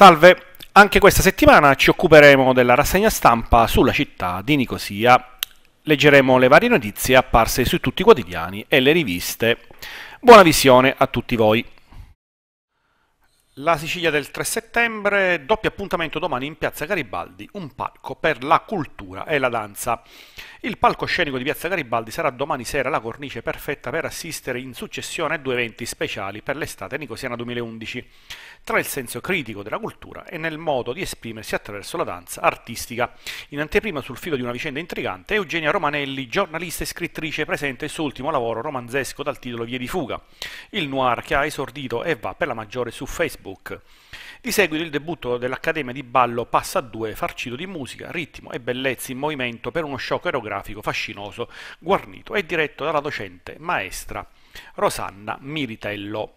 Salve, anche questa settimana ci occuperemo della rassegna stampa sulla città di Nicosia. Leggeremo le varie notizie apparse su tutti i quotidiani e le riviste. Buona visione a tutti voi. La Sicilia del 3 settembre, doppio appuntamento domani in Piazza Garibaldi, un palco per la cultura e la danza. Il palcoscenico di Piazza Garibaldi sarà domani sera la cornice perfetta per assistere in successione a due eventi speciali per l'estate nicosiana 2011, tra il senso critico della cultura e nel modo di esprimersi attraverso la danza artistica. In anteprima sul filo di una vicenda intrigante, Eugenia Romanelli, giornalista e scrittrice, presenta il suo ultimo lavoro romanzesco dal titolo Vie di fuga, il noir che ha esordito e va per la maggiore su Facebook playbook. Di seguito il debutto dell'Accademia di Ballo passa a due, farcito di musica, ritmo e bellezze in movimento per uno show aerografico fascinoso, guarnito e diretto dalla docente maestra Rosanna Miritello.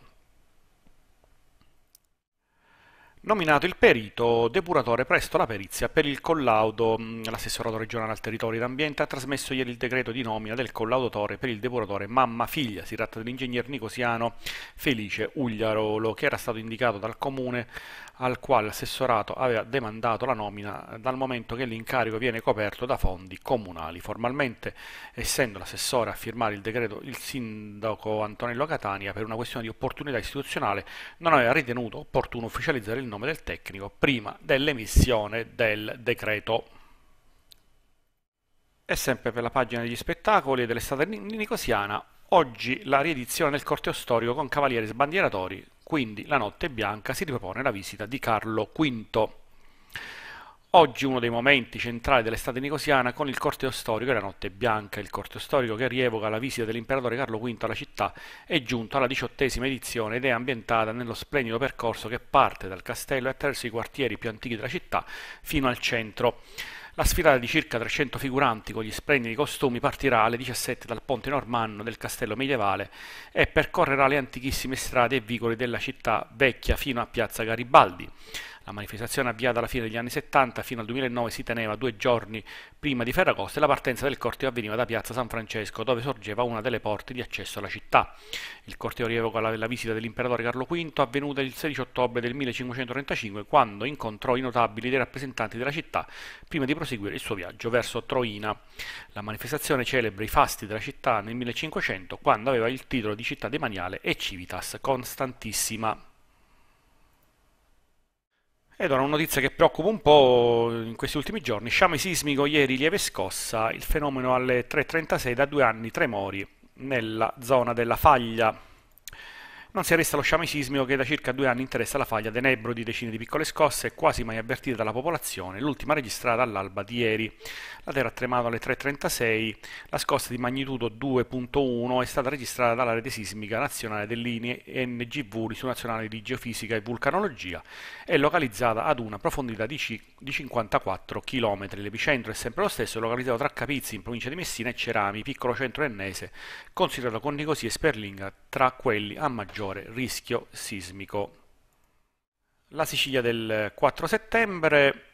Nominato il perito, depuratore presto la perizia per il collaudo, mm, l'assessorato regionale al territorio ed ambiente ha trasmesso ieri il decreto di nomina del collaudatore per il depuratore mamma figlia, si tratta dell'ingegner nicosiano Felice Ugliarolo che era stato indicato dal comune al quale l'assessorato aveva demandato la nomina dal momento che l'incarico viene coperto da fondi comunali. Formalmente, essendo l'assessore a firmare il decreto il sindaco Antonello Catania, per una questione di opportunità istituzionale, non aveva ritenuto opportuno ufficializzare il nome del tecnico prima dell'emissione del decreto. E sempre per la pagina degli spettacoli dell'estate nicosiana, oggi la riedizione del corteo storico con cavalieri sbandieratori quindi la notte bianca si ripropone la visita di Carlo V. Oggi uno dei momenti centrali dell'estate nicosiana con il corteo storico e la notte bianca, il corteo storico che rievoca la visita dell'imperatore Carlo V alla città è giunto alla diciottesima edizione ed è ambientata nello splendido percorso che parte dal castello e attraverso i quartieri più antichi della città fino al centro. La sfilata di circa 300 figuranti con gli splendidi costumi partirà alle 17 dal ponte normanno del castello medievale e percorrerà le antichissime strade e vicoli della città vecchia fino a piazza Garibaldi. La manifestazione avviata alla fine degli anni 70 fino al 2009 si teneva due giorni prima di Ferragosto e la partenza del corteo avveniva da Piazza San Francesco dove sorgeva una delle porte di accesso alla città. Il corteo rievoca la, la visita dell'imperatore Carlo V avvenuta il 16 ottobre del 1535 quando incontrò i notabili dei rappresentanti della città prima di proseguire il suo viaggio verso Troina. La manifestazione celebra i fasti della città nel 1500 quando aveva il titolo di città demaniale e civitas constantissima. Ed ora una notizia che preoccupa un po' in questi ultimi giorni. Sciame sismico ieri lieve scossa, il fenomeno alle 3.36 da due anni tremori nella zona della faglia non si arresta lo sciame sismico che da circa due anni interessa la faglia Denebro di decine di piccole scosse quasi mai avvertite dalla popolazione, l'ultima registrata all'alba di ieri. La terra ha tremato alle 3.36, la scossa di magnitudo 2.1 è stata registrata dalla rete sismica nazionale dell'INE NGV, l'Istituto Nazionale di Geofisica e Vulcanologia, è localizzata ad una profondità di, di 54 km. L'epicentro è sempre lo stesso, localizzato tra Capizzi in provincia di Messina e Cerami, piccolo centro ennese, considerato con Nicosia e Sperlinga tra quelli a maggior maggiore rischio sismico. La Sicilia del 4 settembre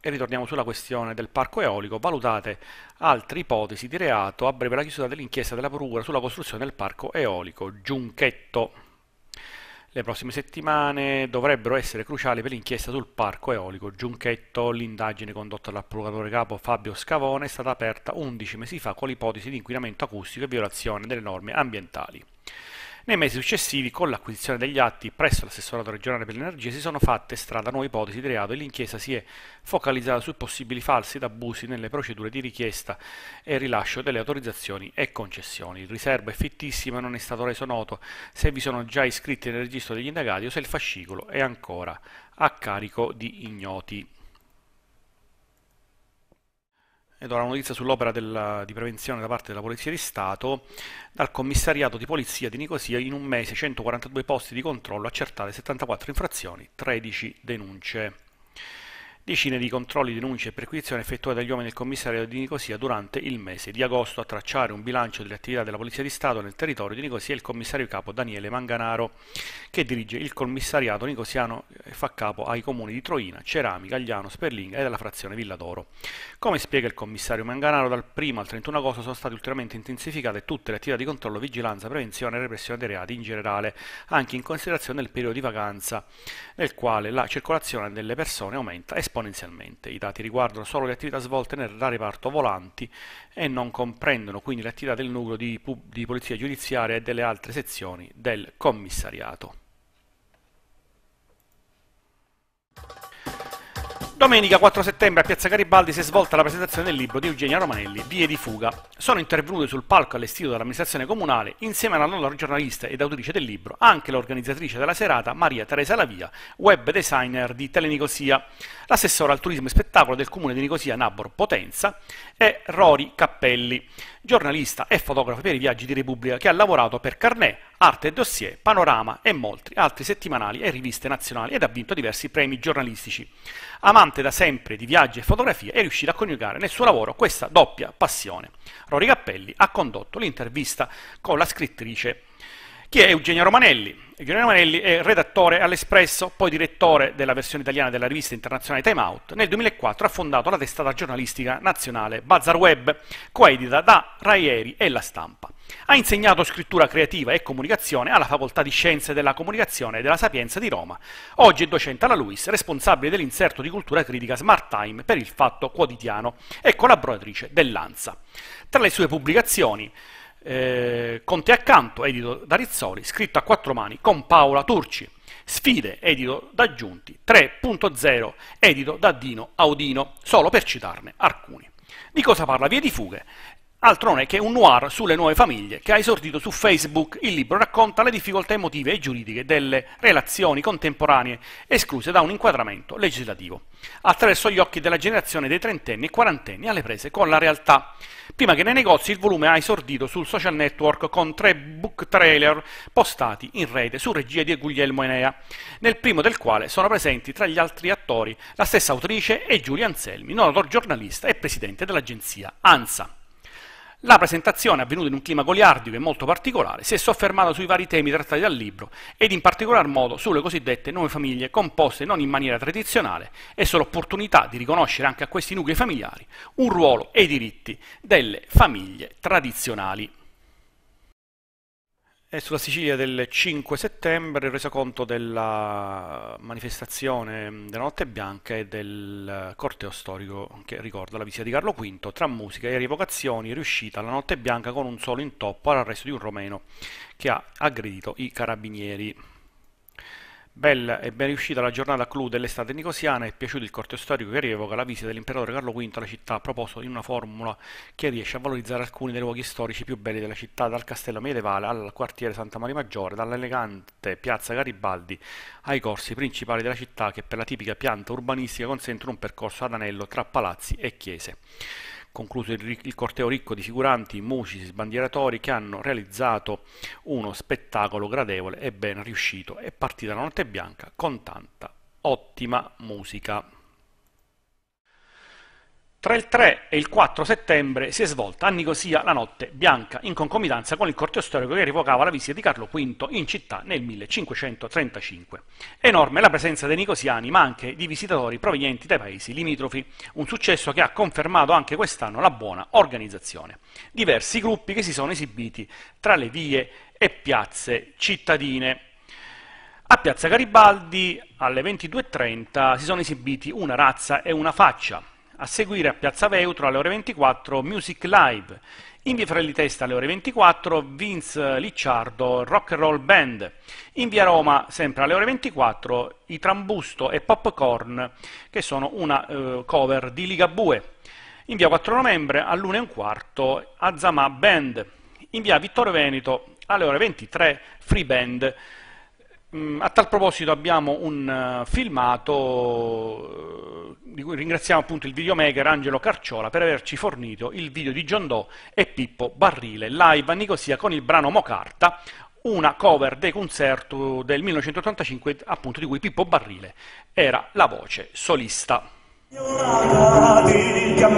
e ritorniamo sulla questione del parco eolico, valutate altre ipotesi di reato a breve la chiusura dell'inchiesta della Procura sulla costruzione del parco eolico Giunchetto. Le prossime settimane dovrebbero essere cruciali per l'inchiesta sul parco eolico Giunchetto. L'indagine condotta dal procuratore capo Fabio Scavone è stata aperta 11 mesi fa con l'ipotesi di inquinamento acustico e violazione delle norme ambientali. Nei mesi successivi, con l'acquisizione degli atti presso l'assessorato regionale per l'energia, si sono fatte strada nuove ipotesi di reato e l'inchiesta si è focalizzata su possibili falsi ed abusi nelle procedure di richiesta e rilascio delle autorizzazioni e concessioni. Il riserva è fittissimo e non è stato reso noto se vi sono già iscritti nel registro degli indagati o se il fascicolo è ancora a carico di ignoti ed ora notizia sull'opera di prevenzione da parte della Polizia di Stato. Dal commissariato di polizia di Nicosia in un mese 142 posti di controllo accertate 74 infrazioni, 13 denunce decine di controlli, denunce e perquisizioni effettuate dagli uomini del commissario di Nicosia durante il mese di agosto. A tracciare un bilancio delle attività della Polizia di Stato nel territorio di Nicosia è il commissario capo Daniele Manganaro, che dirige il commissariato nicosiano e fa capo ai comuni di Troina, Cerami, Gagliano, Sperlinga e della frazione Villa d'Oro. Come spiega il commissario Manganaro, dal 1 al 31 agosto sono state ulteriormente intensificate tutte le attività di controllo, vigilanza, prevenzione e repressione dei reati in generale, anche in considerazione del periodo di vacanza, nel quale la circolazione delle persone aumenta e esponenzialmente. I dati riguardano solo le attività svolte nel reparto volanti e non comprendono quindi le attività del nucleo di, di polizia giudiziaria e delle altre sezioni del commissariato. Domenica 4 settembre a Piazza Garibaldi si è svolta la presentazione del libro di Eugenia Romanelli, Vie di fuga. Sono intervenute sul palco allestito dall'amministrazione comunale, insieme alla nostra giornalista ed autrice del libro, anche l'organizzatrice della serata Maria Teresa Lavia, web designer di Telenicosia, l'assessora al turismo e spettacolo del comune di Nicosia Nabor Potenza e Rori Cappelli giornalista e fotografo per i viaggi di Repubblica che ha lavorato per Carnet, Arte e Dossier, Panorama e molti altri settimanali e riviste nazionali ed ha vinto diversi premi giornalistici. Amante da sempre di viaggi e fotografie, è riuscito a coniugare nel suo lavoro questa doppia passione. Rory Cappelli ha condotto l'intervista con la scrittrice chi è Eugenio Romanelli? Eugenio Romanelli è redattore all'Espresso, poi direttore della versione italiana della rivista internazionale Time Out. Nel 2004 ha fondato la testata giornalistica nazionale Bazar Web, coedita da Raieri e La Stampa. Ha insegnato scrittura creativa e comunicazione alla Facoltà di Scienze della Comunicazione e della Sapienza di Roma. Oggi è docente alla LUIS, responsabile dell'inserto di cultura critica Smart Time per il Fatto Quotidiano e collaboratrice dell'ANSA. Tra le sue pubblicazioni eh, Conte accanto, edito da Rizzoli, scritto a quattro mani con Paola Turci, Sfide, edito da Giunti, 3.0, edito da Dino Audino, solo per citarne alcuni. Di cosa parla Vie di Fughe? altro non è che un noir sulle nuove famiglie che ha esordito su Facebook. Il libro racconta le difficoltà emotive e giuridiche delle relazioni contemporanee escluse da un inquadramento legislativo, attraverso gli occhi della generazione dei trentenni e quarantenni alle prese con la realtà. Prima che nei negozi il volume ha esordito sul social network con tre book trailer postati in rete su regia di Guglielmo Enea, nel primo del quale sono presenti tra gli altri attori la stessa autrice e Giulia Anselmi, noto giornalista e presidente dell'agenzia ANSA. La presentazione, avvenuta in un clima goliardico e molto particolare, si è soffermata sui vari temi trattati dal libro ed in particolar modo sulle cosiddette nuove famiglie composte non in maniera tradizionale e sull'opportunità di riconoscere anche a questi nuclei familiari un ruolo e i diritti delle famiglie tradizionali. E sulla Sicilia del 5 settembre il resoconto della manifestazione della Notte Bianca e del corteo storico che ricorda la visita di Carlo V tra musica e rievocazioni riuscita la Notte Bianca con un solo intoppo all'arresto di un romeno che ha aggredito i carabinieri. Bella e ben riuscita la giornata clou dell'estate nicosiana è piaciuto il corteo storico che rievoca la visita dell'imperatore Carlo V alla città proposto in una formula che riesce a valorizzare alcuni dei luoghi storici più belli della città, dal castello medievale al quartiere Santa Maria Maggiore, dall'elegante piazza Garibaldi ai corsi principali della città che per la tipica pianta urbanistica consentono un percorso ad anello tra palazzi e chiese concluso il, il corteo ricco di figuranti, musici, sbandieratori che hanno realizzato uno spettacolo gradevole e ben riuscito. È partita la notte bianca con tanta ottima musica. Tra il 3 e il 4 settembre si è svolta a Nicosia la notte bianca in concomitanza con il corteo storico che rivocava la visita di Carlo V in città nel 1535. Enorme la presenza dei nicosiani ma anche di visitatori provenienti dai paesi limitrofi, un successo che ha confermato anche quest'anno la buona organizzazione. Diversi gruppi che si sono esibiti tra le vie e piazze cittadine. A Piazza Garibaldi alle 22.30 si sono esibiti Una razza e una faccia, a seguire a Piazza Veutro alle ore 24 Music Live. In via Frelli Testa alle ore 24 Vince Licciardo Rock and Roll Band. In via Roma sempre alle ore 24 i Trambusto e Popcorn che sono una eh, cover di Ligabue. In via 4 novembre all'1 e un quarto Azama Band. In via Vittorio Veneto alle ore 23 Free Band. Mm, a tal proposito abbiamo un eh, filmato eh, di cui ringraziamo appunto il videomaker Angelo Carciola per averci fornito il video di John Doe e Pippo Barrile live a Nicosia con il brano Mocarta, una cover dei concerto del 1985 appunto di cui Pippo Barrile era la voce solista. Che bello,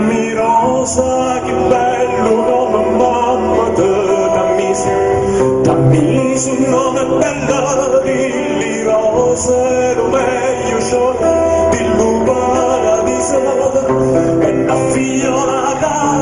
paese dammi su nome bella dilli rose meglio sciore di lui paradiso e una fiorata